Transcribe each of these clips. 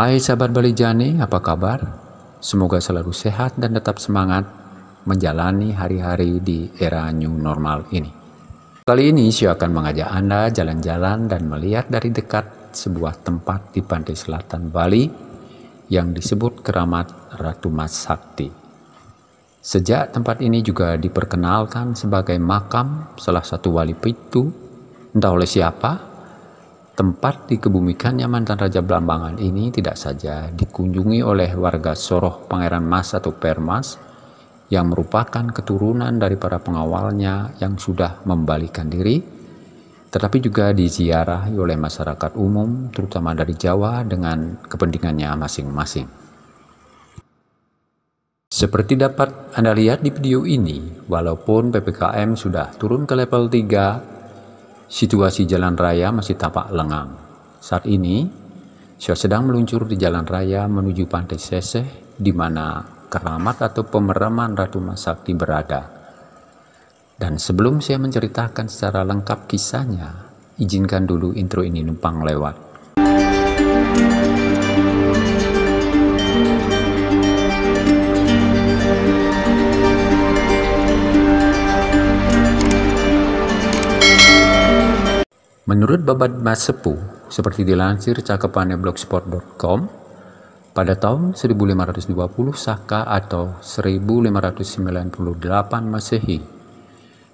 Hai sahabat Bali Jani, apa kabar? Semoga selalu sehat dan tetap semangat menjalani hari-hari di era new normal ini. Kali ini saya akan mengajak Anda jalan-jalan dan melihat dari dekat sebuah tempat di pantai selatan Bali yang disebut keramat Ratu Mas Sakti. Sejak tempat ini juga diperkenalkan sebagai makam salah satu wali pitu, entah oleh siapa, Tempat dikebumikannya mantan Raja Belambangan ini tidak saja dikunjungi oleh warga Soroh Pangeran Mas atau Permas yang merupakan keturunan dari para pengawalnya yang sudah membalikan diri, tetapi juga diziarahi oleh masyarakat umum terutama dari Jawa dengan kepentingannya masing-masing. Seperti dapat Anda lihat di video ini, walaupun PPKM sudah turun ke level 3, situasi jalan raya masih tampak lengang. Saat ini, saya sedang meluncur di jalan raya menuju Pantai Seseh di mana keramat atau pemeraman Ratu Masakti berada. Dan sebelum saya menceritakan secara lengkap kisahnya, izinkan dulu intro ini numpang lewat. Menurut babad Mas Sepuh, seperti dilansir cakapannya blogspot.com, pada tahun 1520 Saka atau 1598 Masehi,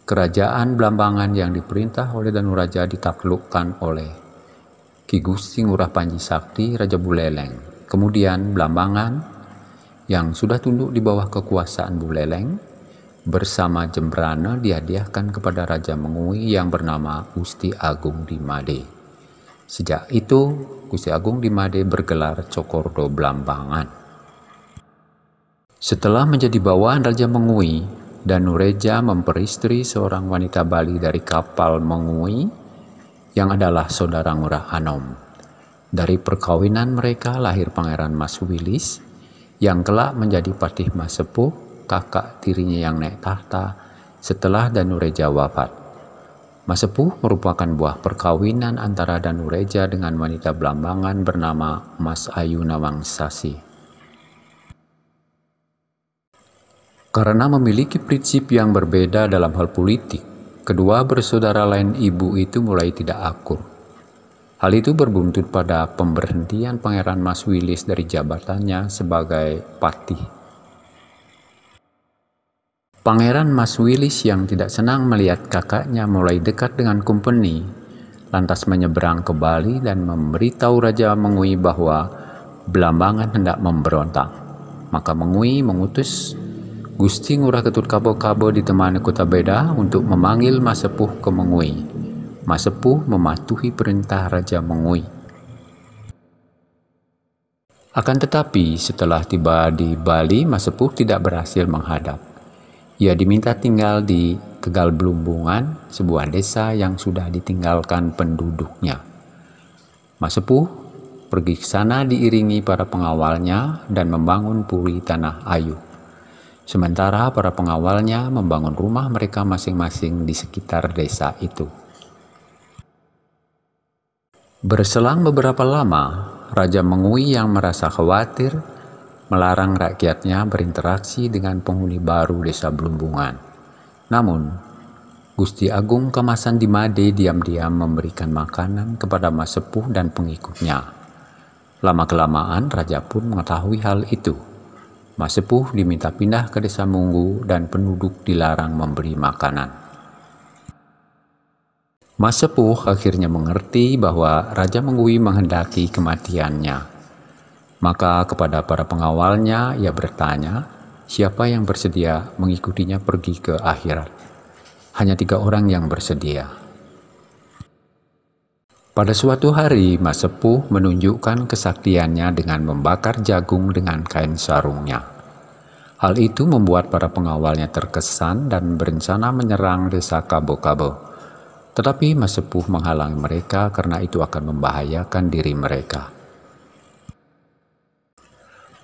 kerajaan Blambangan yang diperintah oleh Danuraja ditaklukkan oleh Ki Gusti Ngurah Panji Sakti Raja Buleleng. Kemudian Blambangan yang sudah tunduk di bawah kekuasaan Buleleng bersama Jembrana dihadiahkan kepada Raja Mengui yang bernama Gusti Agung Dimade. Sejak itu, Gusti Agung Dimade bergelar Cokordo Blambangan. Setelah menjadi bawahan Raja Mengui, Danureja memperistri seorang wanita Bali dari kapal Mengui yang adalah saudara ngurah Anom. Dari perkawinan mereka lahir Pangeran Mas Wilis yang kelak menjadi Patih Mas Sepuh kakak tirinya yang naik tahta setelah Danureja wafat. Masepuh merupakan buah perkawinan antara Danureja dengan wanita blambangan bernama Mas Ayu Nawangsasi. Karena memiliki prinsip yang berbeda dalam hal politik, kedua bersaudara lain ibu itu mulai tidak akur. Hal itu berbuntut pada pemberhentian Pangeran Mas Wilis dari jabatannya sebagai patih Pangeran Mas Willis yang tidak senang melihat kakaknya mulai dekat dengan Kumpeni, lantas menyeberang ke Bali dan memberitahu Raja Mengui bahwa Belambangan hendak memberontak. Maka Mengui mengutus Gusti Ngurah Ketut Kabo-Kabo ditemani Kota Beda untuk memanggil Mas Sepuh ke Mengui. Mas Sepuh mematuhi perintah Raja Mengui. Akan tetapi, setelah tiba di Bali, Mas Sepuh tidak berhasil menghadap. Ia ya, diminta tinggal di Tegal Belumbungan, sebuah desa yang sudah ditinggalkan penduduknya. Mas Sepuh pergi ke sana diiringi para pengawalnya dan membangun puri Tanah Ayu. Sementara para pengawalnya membangun rumah mereka masing-masing di sekitar desa itu. Berselang beberapa lama, Raja Mengui yang merasa khawatir melarang rakyatnya berinteraksi dengan penghuni baru desa Blumbungan. Namun, Gusti Agung Kamasan Dimade diam-diam memberikan makanan kepada Mas Sepuh dan pengikutnya. Lama-kelamaan Raja pun mengetahui hal itu. Mas Sepuh diminta pindah ke desa Munggu dan penduduk dilarang memberi makanan. Mas Sepuh akhirnya mengerti bahwa Raja Menggui menghendaki kematiannya. Maka kepada para pengawalnya ia bertanya, siapa yang bersedia mengikutinya pergi ke akhirat? Hanya tiga orang yang bersedia. Pada suatu hari, Mas Sepuh menunjukkan kesaktiannya dengan membakar jagung dengan kain sarungnya. Hal itu membuat para pengawalnya terkesan dan berencana menyerang desa Kabo-Kabo. Tetapi Mas Sepuh menghalangi mereka karena itu akan membahayakan diri mereka.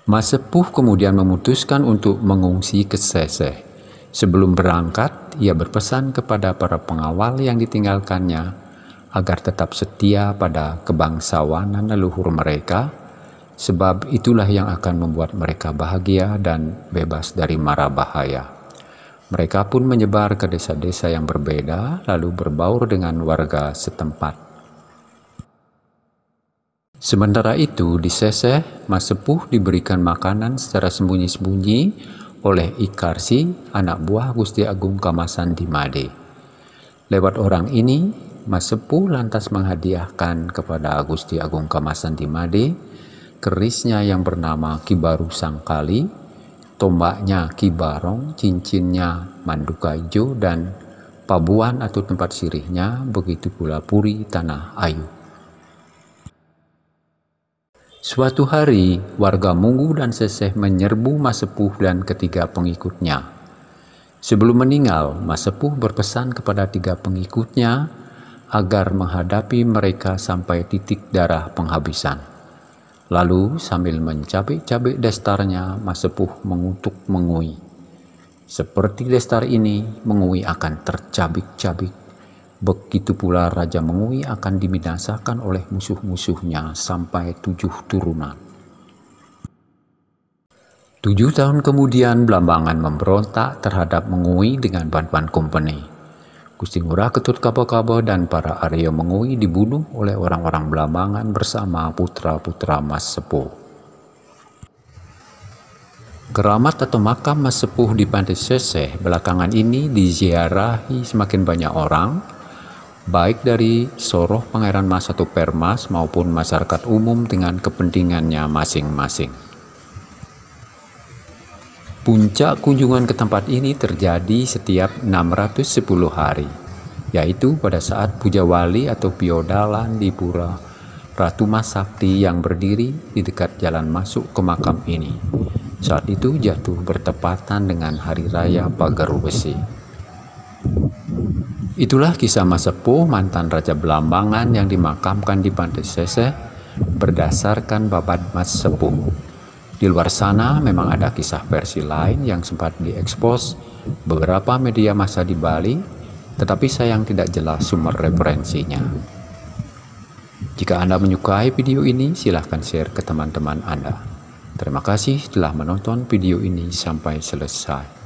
Mas Sepuh kemudian memutuskan untuk mengungsi ke Seseh. Sebelum berangkat, ia berpesan kepada para pengawal yang ditinggalkannya agar tetap setia pada kebangsawanan leluhur mereka, sebab itulah yang akan membuat mereka bahagia dan bebas dari mara bahaya. Mereka pun menyebar ke desa-desa yang berbeda, lalu berbaur dengan warga setempat. Sementara itu, di Seseh, Mas Sepuh diberikan makanan secara sembunyi-sembunyi oleh Ikarsi, anak buah Gusti Agung Kamasan di Made. Lewat orang ini, Mas Sepuh lantas menghadiahkan kepada Gusti Agung Kamasan di Made kerisnya yang bernama Kibaru Sangkali, tombaknya Kibarong, cincinnya Manduka Ijo, dan pabuan atau tempat sirihnya, begitu pula puri tanah ayu. Suatu hari, warga Munggu dan Seseh menyerbu Mas Sepuh dan ketiga pengikutnya. Sebelum meninggal, Mas Sepuh berpesan kepada tiga pengikutnya agar menghadapi mereka sampai titik darah penghabisan. Lalu sambil mencabik-cabik destarnya, Mas Sepuh mengutuk mengui. Seperti destar ini, mengui akan tercabik-cabik Begitu pula Raja Mengui akan dibinasakan oleh musuh-musuhnya sampai tujuh turunan. Tujuh tahun kemudian Blambangan memberontak terhadap Mengui dengan bantuan kompeni. Gusti Ngurah Ketut Kabo-Kabo dan para Aryo Mengui dibunuh oleh orang-orang Blambangan bersama putra-putra Mas Sepuh. Keramat atau makam Mas Sepuh di Pantai Seseh belakangan ini diziarahi semakin banyak orang baik dari soroh Pangeran Mas atau Permas maupun masyarakat umum dengan kepentingannya masing-masing. Puncak kunjungan ke tempat ini terjadi setiap 610 hari, yaitu pada saat Puja Wali atau Biodalan di Pura Ratu Mas Sakti yang berdiri di dekat jalan masuk ke makam ini. Saat itu jatuh bertepatan dengan Hari Raya Pagar Besi. Itulah kisah Mas Sepuh, mantan Raja Belambangan yang dimakamkan di Pantai Sese berdasarkan babat Mas Sepuh. Di luar sana memang ada kisah versi lain yang sempat diekspos beberapa media masa di Bali, tetapi sayang tidak jelas sumber referensinya. Jika Anda menyukai video ini, silahkan share ke teman-teman Anda. Terima kasih telah menonton video ini sampai selesai.